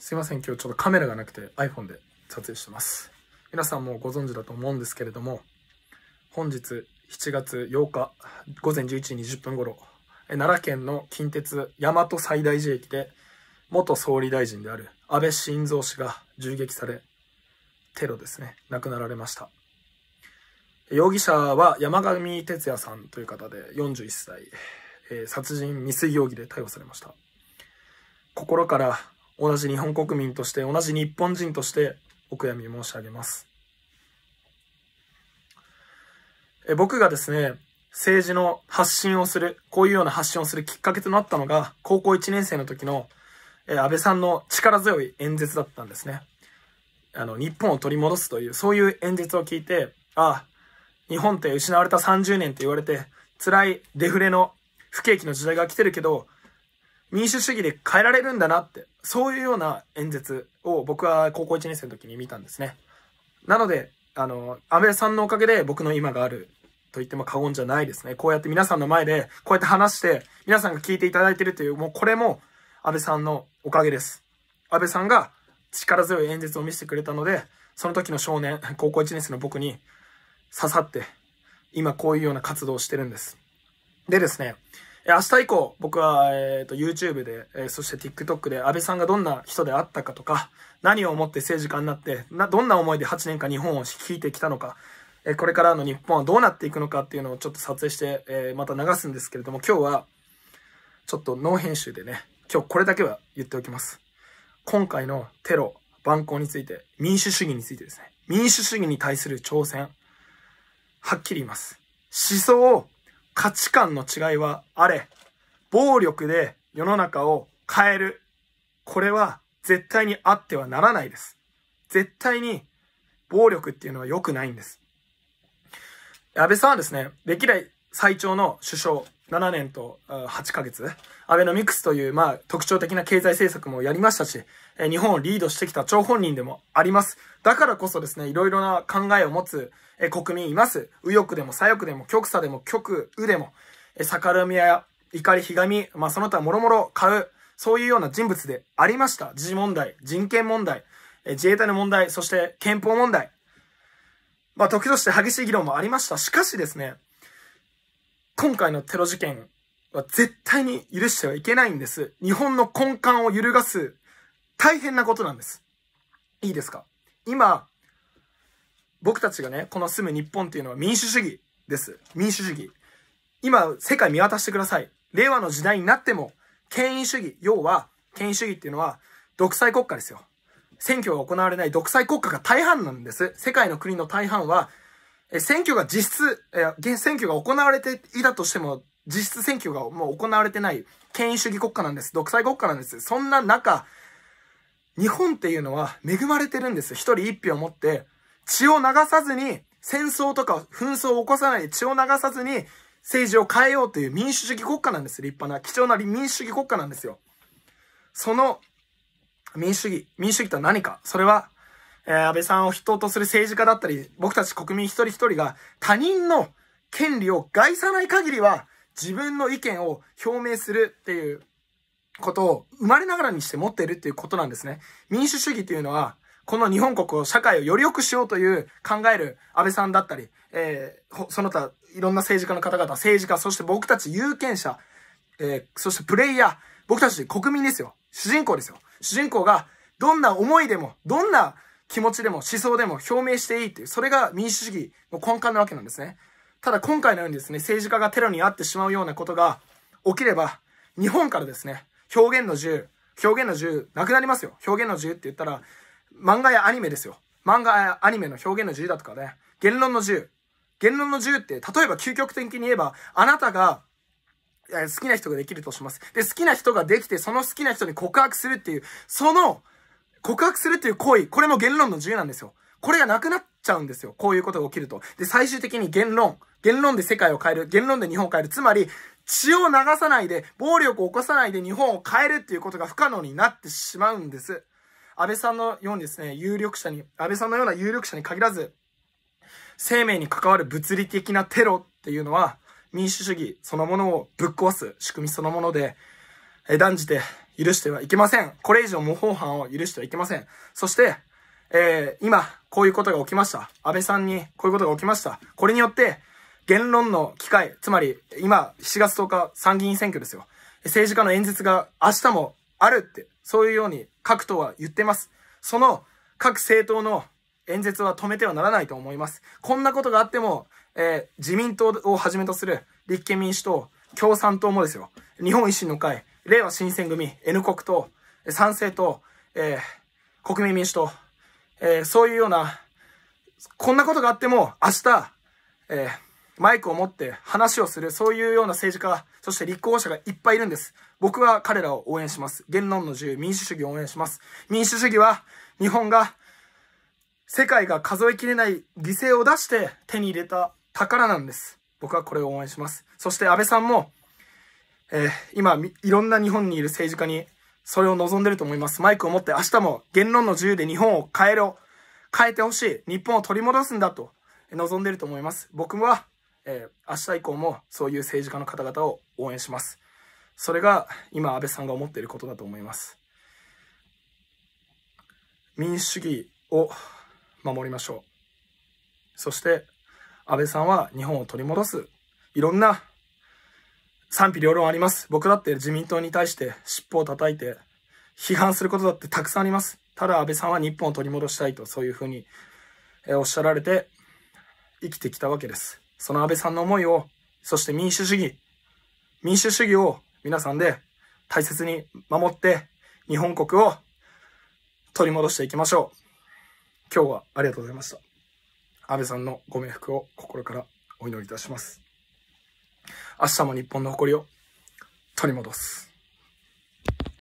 すいません、今日ちょっとカメラがなくて iPhone で撮影してます。皆さんもご存知だと思うんですけれども、本日7月8日午前11時20分頃、奈良県の近鉄大和西大寺駅で、元総理大臣である安倍晋三氏が銃撃され、テロですね、亡くなられました。容疑者は山上哲也さんという方で41歳、えー、殺人未遂容疑で逮捕されました。心から同じ日本国民として同じ日本人としてお悔やみ申し上げますえ僕がですね政治の発信をするこういうような発信をするきっかけとなったのが高校1年生の時のえ安倍さんの力強い演説だったんですねあの日本を取り戻すというそういう演説を聞いてああ日本って失われた30年って言われて辛いデフレの不景気の時代が来てるけど民主主義で変えられるんだなって、そういうような演説を僕は高校1年生の時に見たんですね。なので、あの、安倍さんのおかげで僕の今があると言っても過言じゃないですね。こうやって皆さんの前で、こうやって話して、皆さんが聞いていただいてるという、もうこれも安倍さんのおかげです。安倍さんが力強い演説を見せてくれたので、その時の少年、高校1年生の僕に刺さって、今こういうような活動をしてるんです。でですね、え明日以降、僕は、えっ、ー、と、YouTube で、えー、そして TikTok で、安倍さんがどんな人であったかとか、何を思って政治家になって、な、どんな思いで8年間日本を率いてきたのか、えー、これからの日本はどうなっていくのかっていうのをちょっと撮影して、えまた流すんですけれども、今日は、ちょっとノー編集でね、今日これだけは言っておきます。今回のテロ、蛮行について、民主主義についてですね、民主主義に対する挑戦、はっきり言います。思想を価値観の違いはあれ。暴力で世の中を変える。これは絶対にあってはならないです。絶対に暴力っていうのは良くないんです。安倍さんはですね、歴代最長の首相7年と8ヶ月、アベノミクスという、まあ、特徴的な経済政策もやりましたし、日本をリードしてきた張本人でもあります。だからこそですね、いろいろな考えを持つ国民います。右翼でも左翼でも極左でも極右でも、逆恨みや怒り、ひがみ、まあ、その他もろもろ買う、そういうような人物でありました。時事問題、人権問題、自衛隊の問題、そして憲法問題。まあ、時として激しい議論もありました。しかしですね、今回のテロ事件は絶対に許してはいけないんです。日本の根幹を揺るがす大変なことなんです。いいですか今、僕たちがね、この住む日本っていうのは民主主義です。民主主義。今、世界見渡してください。令和の時代になっても、権威主義、要は、権威主義っていうのは、独裁国家ですよ。選挙が行われない独裁国家が大半なんです。世界の国の大半は、選挙が実質、選挙が行われていたとしても、実質選挙がもう行われてない権威主義国家なんです。独裁国家なんです。そんな中、日本っていうのは恵まれてるんです。一人一票持って、血を流さずに、戦争とか紛争を起こさないで血を流さずに政治を変えようという民主主義国家なんです。立派な、貴重な民主主義国家なんですよ。その民主主義、民主主義とは何かそれはえー、安倍さんを筆頭とする政治家だったり、僕たち国民一人一人が他人の権利を害さない限りは、自分の意見を表明するっていうことを生まれながらにして持っているっていうことなんですね。民主主義というのは、この日本国を、社会をより良くしようという考える安倍さんだったり、えー、その他いろんな政治家の方々、政治家、そして僕たち有権者、えー、そしてプレイヤー、僕たち国民ですよ。主人公ですよ。主人公がどんな思いでも、どんな気持ちでも思想でも表明していいっていう、それが民主主義の根幹なわけなんですね。ただ今回のようにですね、政治家がテロに遭ってしまうようなことが起きれば、日本からですね、表現の自由、表現の自由、なくなりますよ。表現の自由って言ったら、漫画やアニメですよ。漫画やアニメの表現の自由だとかね、言論の自由。言論の自由って、例えば究極的に言えば、あなたが好きな人ができるとします。で、好きな人ができて、その好きな人に告白するっていう、その告白するという行為、これも言論の自由なんですよ。これがなくなっちゃうんですよ。こういうことが起きると。で、最終的に言論。言論で世界を変える。言論で日本を変える。つまり、血を流さないで、暴力を起こさないで日本を変えるっていうことが不可能になってしまうんです。安倍さんのようにですね、有力者に、安倍さんのような有力者に限らず、生命に関わる物理的なテロっていうのは、民主主義そのものをぶっ壊す仕組みそのもので、え断じて許してはいけません。これ以上模倣犯を許してはいけません。そして、えー、今、こういうことが起きました。安倍さんにこういうことが起きました。これによって、言論の機会、つまり、今、7月10日参議院選挙ですよ。政治家の演説が明日もあるって、そういうように各党は言ってます。その各政党の演説は止めてはならないと思います。こんなことがあっても、えー、自民党をはじめとする立憲民主党、共産党もですよ。日本維新の会、れいわ新選組、N 国と、賛成と、えー、国民民主党、えー、そういうような、こんなことがあっても明日、えー、マイクを持って話をする、そういうような政治家、そして立候補者がいっぱいいるんです。僕は彼らを応援します。言論の自由、民主主義を応援します。民主主義は、日本が、世界が数えきれない犠牲を出して手に入れた宝なんです。僕はこれを応援します。そして安倍さんも、えー、今、いろんな日本にいる政治家に、それを望んでると思います。マイクを持って明日も言論の自由で日本を変えろ。変えてほしい。日本を取り戻すんだと望んでると思います。僕は、えー、明日以降もそういう政治家の方々を応援します。それが今安倍さんが思っていることだと思います。民主主義を守りましょう。そして安倍さんは日本を取り戻す。いろんな賛否両論あります。僕だって自民党に対して尻尾を叩いて批判することだってたくさんあります。ただ安倍さんは日本を取り戻したいと、そういうふうにおっしゃられて生きてきたわけです。その安倍さんの思いを、そして民主主義、民主主義を皆さんで大切に守って日本国を取り戻していきましょう。今日はありがとうございました。安倍さんのご冥福を心からお祈りいたします。明日も日本の誇りを取り戻す。